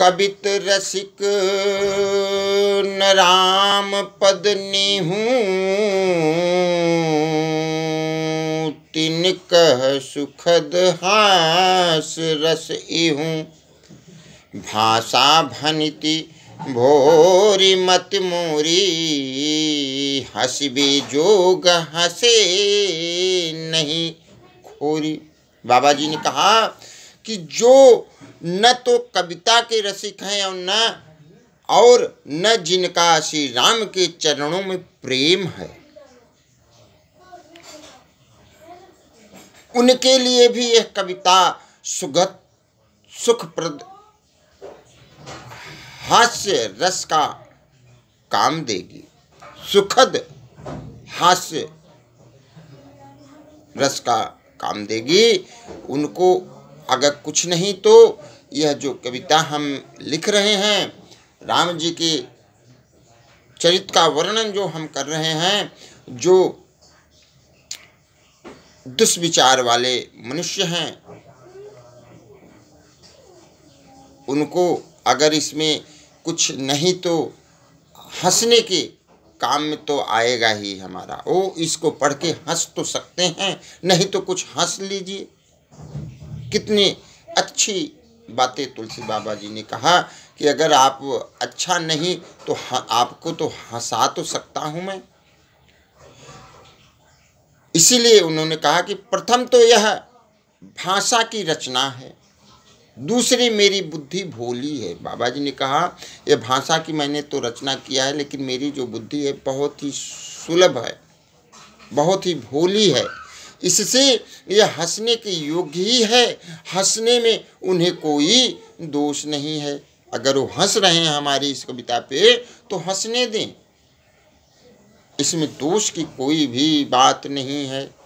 कबित रसिक न राम पद निहूँ तिन कह सुखद हास रस इहू भाषा भनिति भोरी मत मोरी हसबे जोग हसे नहीं खोरी बाबा जी ने कहा कि जो न तो कविता के रसिक हैं और न और न जिनका श्री राम के चरणों में प्रेम है उनके लिए भी यह कविता सुगत सुखप्रद हास्य रस का काम देगी सुखद हास्य रस का काम देगी उनको अगर कुछ नहीं तो यह जो कविता हम लिख रहे हैं राम जी के चरित्र का वर्णन जो हम कर रहे हैं जो दुष्विचार वाले मनुष्य हैं उनको अगर इसमें कुछ नहीं तो हंसने के काम में तो आएगा ही हमारा ओ इसको पढ़ के हंस तो सकते हैं नहीं तो कुछ हंस लीजिए कितनी अच्छी बातें तुलसी बाबा जी ने कहा कि अगर आप अच्छा नहीं तो आपको तो हंसा तो सकता हूँ मैं इसीलिए उन्होंने कहा कि प्रथम तो यह भाषा की रचना है दूसरी मेरी बुद्धि भोली है बाबा जी ने कहा यह भाषा की मैंने तो रचना किया है लेकिन मेरी जो बुद्धि है बहुत ही सुलभ है बहुत ही भोली है इससे ये हंसने के योग्य ही है हंसने में उन्हें कोई दोष नहीं है अगर वो हंस रहे हैं हमारी इस कविता पे तो हंसने दें इसमें दोष की कोई भी बात नहीं है